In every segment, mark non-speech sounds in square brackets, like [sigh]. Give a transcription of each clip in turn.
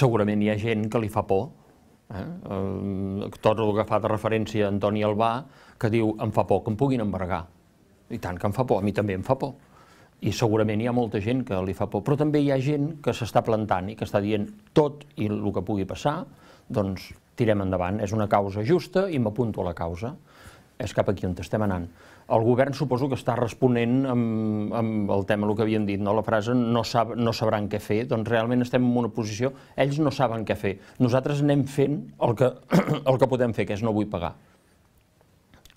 segurament hi ha gent que li fa por, eh? tot el que fa de referència a Antoni Albà, que diu, em fa por que em puguin embargar. I tant que em fa por, a mi també em fa por. I segurament hi ha molta gent que li fa por, però també hi ha gent que s'està plantant i que està dient tot i el que pugui passar, doncs tirem endavant, és una causa justa i m'apunto a la causa és cap aquí on estem anant. El govern suposo que està responent amb, amb el tema, el que havien dit, no? la frase no, sab, no sabran què fer, doncs realment estem en una posició, ells no saben què fer. Nosaltres anem fent el que, [clears throat] el que podem fer, que és no vull pagar.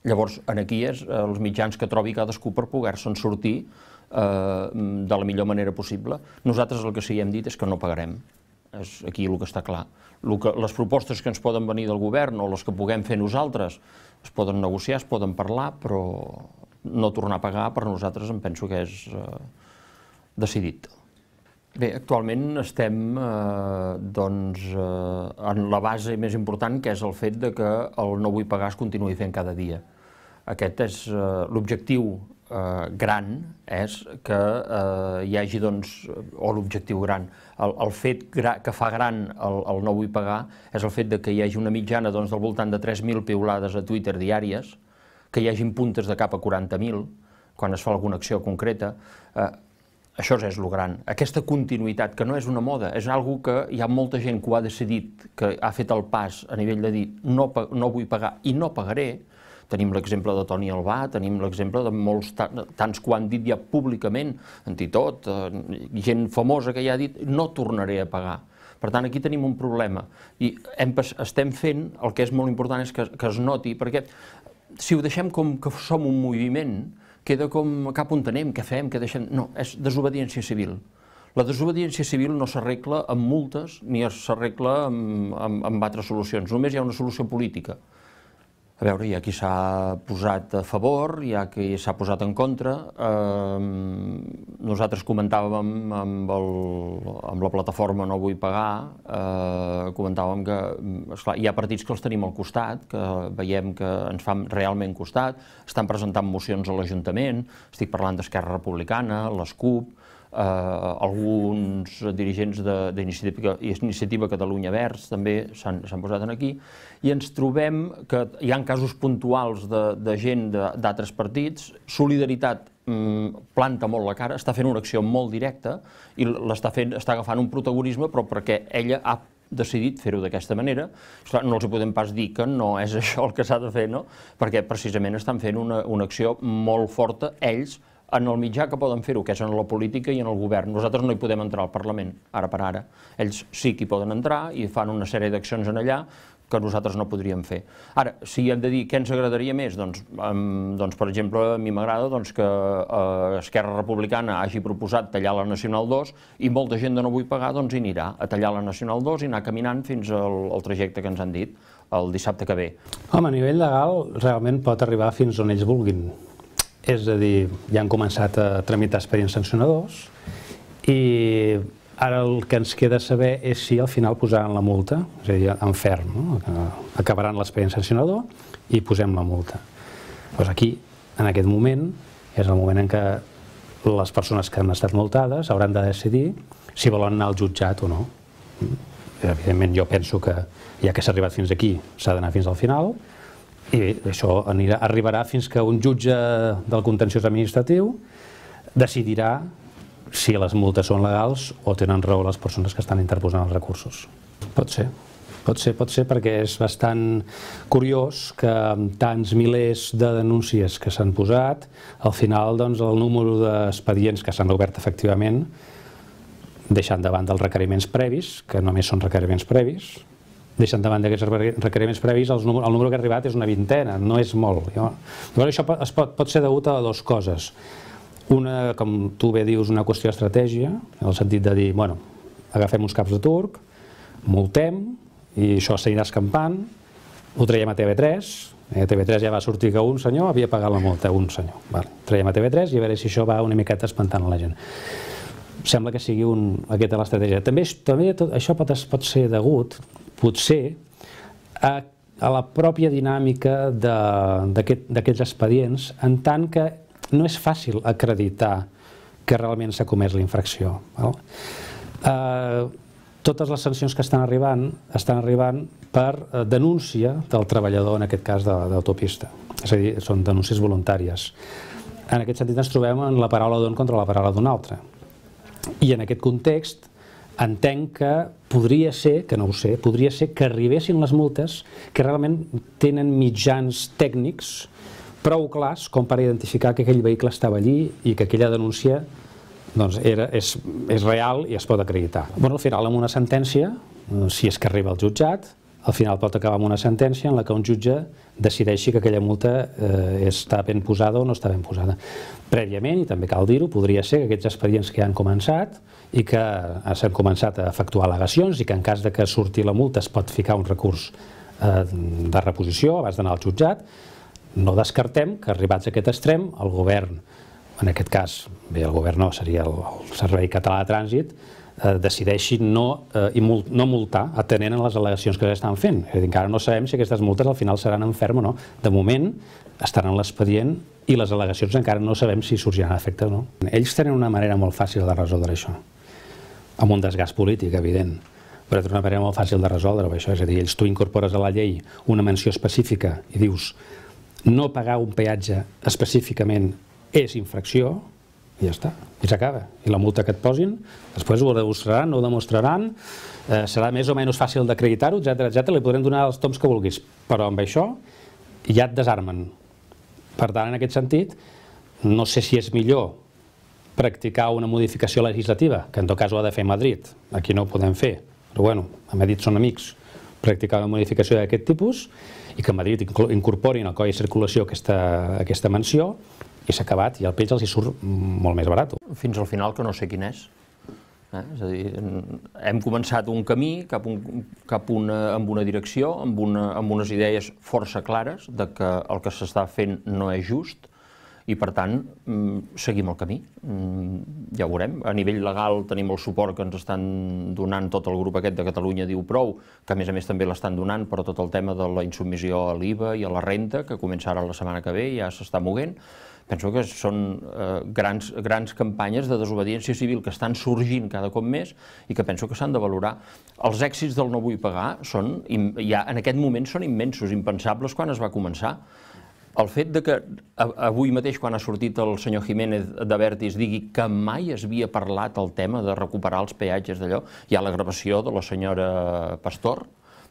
Llavors, en aquí és els mitjans que trobi cadascú per poder-se'n sortir eh, de la millor manera possible. Nosaltres el que sí que hem dit és que no pagarem és aquí el que està clar. que, les propostes que ens poden venir del govern o les que puguem fer nosaltres es poden negociar, es poden parlar, però no tornar a pagar per nosaltres em penso que és eh, decidit. Bé, actualment estem eh, doncs, eh, en la base més important, que és el fet de que el no vull pagar es continuï fent cada dia. Aquest és eh, l'objectiu eh, gran és que eh, hi hagi, doncs, o l'objectiu gran, el, el fet gra, que fa gran el, el no vull pagar és el fet de que hi hagi una mitjana doncs, del voltant de 3.000 piulades a Twitter diàries, que hi hagin puntes de cap a 40.000 quan es fa alguna acció concreta. Eh, això és lo gran. Aquesta continuïtat, que no és una moda, és algo que hi ha molta gent que ho ha decidit, que ha fet el pas a nivell de dir no, no vull pagar i no pagaré, Tenim l'exemple de Toni Albà, tenim l'exemple de molts, tants que ho han dit ja públicament, en tot, eh, gent famosa que ja ha dit no tornaré a pagar. Per tant, aquí tenim un problema i hem, estem fent, el que és molt important és que, que es noti, perquè si ho deixem com que som un moviment, queda com cap on anem, què fem, què deixem... No, és desobediència civil. La desobediència civil no s'arregla amb multes ni s'arregla amb, amb, amb altres solucions, només hi ha una solució política a veure, hi ha qui s'ha posat a favor, hi ha qui s'ha posat en contra. Ehm, nosaltres comentàvem amb, el, amb la plataforma No vull pagar, eh, comentàvem que esclar, hi ha partits que els tenim al costat, que veiem que ens fan realment costat, estan presentant mocions a l'Ajuntament, estic parlant d'Esquerra Republicana, les CUP, eh, alguns dirigents d'iniciativa Iniciativa Catalunya Verds també s'han posat en aquí, i ens trobem que hi ha casos puntuals de, de gent d'altres partits, Solidaritat mm, planta molt la cara, està fent una acció molt directa i l'està fent, està agafant un protagonisme, però perquè ella ha decidit fer-ho d'aquesta manera. Esclar, no els podem pas dir que no és [laughs] això el que s'ha de fer, no? perquè precisament estan fent una, una acció molt forta ells en el mitjà que poden fer-ho, que és en la política i en el govern. Nosaltres no hi podem entrar al Parlament, ara per ara. Ells sí que hi poden entrar i fan una sèrie d'accions en allà que nosaltres no podríem fer. Ara, si hem de dir què ens agradaria més, doncs, um, doncs per exemple, a mi m'agrada doncs, que uh, Esquerra Republicana hagi proposat tallar la Nacional 2 i molta gent de no vull pagar doncs, hi anirà a tallar la Nacional 2 i anar caminant fins al, al trajecte que ens han dit el dissabte que ve. Home, a nivell legal realment pot arribar fins on ells vulguin. És a dir, ja han començat a tramitar expedients sancionadors i ara el que ens queda saber és si al final posaran la multa, és a dir, en ferm, no? acabaran l'expedient sancionador i posem la multa. Doncs aquí, en aquest moment, és el moment en què les persones que han estat multades hauran de decidir si volen anar al jutjat o no. Mm? Evidentment, jo penso que, ja que s'ha arribat fins aquí, s'ha d'anar fins al final, i això anirà, arribarà fins que un jutge del contenciós administratiu decidirà si les multes són legals o tenen raó les persones que estan interposant els recursos. Pot ser. Pot ser, pot ser, perquè és bastant curiós que amb tants milers de denúncies que s'han posat, al final doncs, el número d'expedients que s'han obert efectivament, deixant davant dels requeriments previs, que només són requeriments previs, deixant de banda aquests requeriments previs, el número, el número que ha arribat és una vintena, no és molt. Jo, llavors això pot, es pot, pot ser degut a dues coses. Una, com tu bé dius, una qüestió d'estratègia, en el sentit de dir, bueno, agafem uns caps de turc, multem, i això s'anirà escampant, ho traiem a TV3, a TV3 ja va sortir que un senyor havia pagat la multa, un senyor. Vale. Traiem a TV3 i a veure si això va una miqueta espantant la gent sembla que sigui un, aquesta l'estratègia. També, també tot, això pot, pot ser degut, potser, a, a la pròpia dinàmica d'aquests aquest, expedients, en tant que no és fàcil acreditar que realment s'ha comès la infracció. Val? Eh, totes les sancions que estan arribant estan arribant per eh, denúncia del treballador, en aquest cas d'autopista. És a dir, són denúncies voluntàries. En aquest sentit ens trobem en la paraula d'un contra la paraula d'un altre. I en aquest context entenc que podria ser, que no ho sé, podria ser que arribessin les multes que realment tenen mitjans tècnics prou clars com per identificar que aquell vehicle estava allí i que aquella denúncia doncs era, és, és real i es pot acreditar. Bueno, al final, amb una sentència, eh, si és que arriba al jutjat, al final pot acabar amb una sentència en la que un jutge decideixi que aquella multa eh, està ben posada o no està ben posada. Prèviament, i també cal dir-ho, podria ser que aquests expedients que han començat i que s'han començat a efectuar al·legacions i que en cas de que surti la multa es pot ficar un recurs eh, de reposició abans d'anar al jutjat, no descartem que arribats a aquest extrem el govern, en aquest cas, bé, el govern no, seria el, el Servei Català de Trànsit, eh, decideixi no, eh, i no multar atenent a les al·legacions que estan fent. És dir, encara no sabem si aquestes multes al final seran en ferm o no. De moment estan en l'expedient i les al·legacions encara no sabem si sorgiran efectes o no. Ells tenen una manera molt fàcil de resoldre això, amb un desgast polític, evident però és una manera molt fàcil de resoldre això, és a dir, ells tu incorpores a la llei una menció específica i dius no pagar un peatge específicament és infracció, i ja està, i s'acaba. I la multa que et posin, després ho demostraran, ho demostraran, eh, serà més o menys fàcil d'acreditar-ho, etcètera, etcètera, li podrem donar els toms que vulguis, però amb això ja et desarmen. Per tant, en aquest sentit, no sé si és millor practicar una modificació legislativa, que en tot cas ho ha de fer Madrid, aquí no ho podem fer, però bueno, a Madrid són amics, practicar una modificació d'aquest tipus i que Madrid incorpori en el codi de circulació aquesta, aquesta menció i s'ha acabat i el peix els hi surt molt més barat. Fins al final que no sé quin és. Eh? És a dir, hem començat un camí cap, un, cap una, amb una direcció, amb, una, amb unes idees força clares de que el que s'està fent no és just i, per tant, mm, seguim el camí. Mm, ja ho veurem. A nivell legal tenim el suport que ens estan donant tot el grup aquest de Catalunya diu prou, que a més a més també l'estan donant per tot el tema de la insubmissió a l'IVA i a la renta, que començarà la setmana que ve i ja s'està moguent. Penso que són eh, grans, grans campanyes de desobediència civil que estan sorgint cada cop més i que penso que s'han de valorar. Els èxits del No vull pagar són, ja en aquest moment són immensos, impensables quan es va començar. El fet de que avui mateix, quan ha sortit el senyor Jiménez de Bertis, digui que mai es havia parlat el tema de recuperar els peatges d'allò, hi ha la gravació de la senyora Pastor,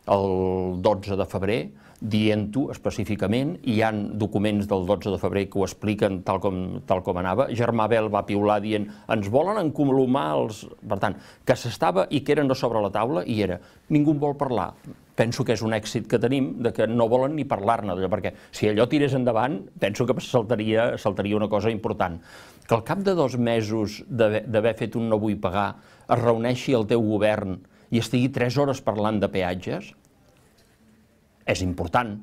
el 12 de febrer, dient-ho específicament, hi han documents del 12 de febrer que ho expliquen tal com, tal com anava, Germà Bel va piular dient ens volen encolomar els... Per tant, que s'estava i que eren no sobre la taula, i era. Ningú vol parlar. Penso que és un èxit que tenim, de que no volen ni parlar-ne perquè si allò tirés endavant, penso que saltaria, saltaria una cosa important. Que al cap de dos mesos d'haver fet un no vull pagar, es reuneixi el teu govern, i estigui tres hores parlant de peatges, és important.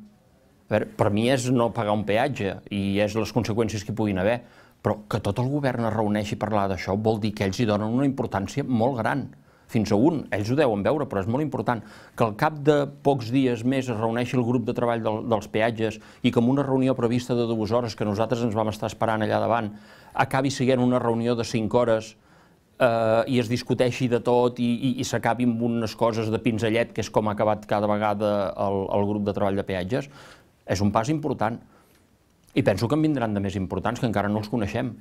A veure, per mi és no pagar un peatge i és les conseqüències que hi puguin haver, però que tot el govern es reuneixi a parlar d'això vol dir que ells hi donen una importància molt gran, fins a un, ells ho deuen veure, però és molt important, que al cap de pocs dies més es reuneixi el grup de treball del, dels peatges i que una reunió prevista de dues hores que nosaltres ens vam estar esperant allà davant acabi seguint una reunió de cinc hores eh, i es discuteixi de tot i, i, i s'acabi amb unes coses de pinzellet, que és com ha acabat cada vegada el, el grup de treball de peatges, és un pas important. I penso que en vindran de més importants, que encara no els coneixem.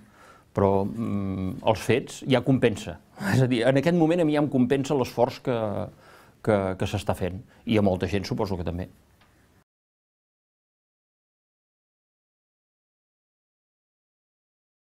Però mm, els fets ja compensa. És a dir, en aquest moment a mi ja em compensa l'esforç que, que, que s'està fent. I a molta gent suposo que també.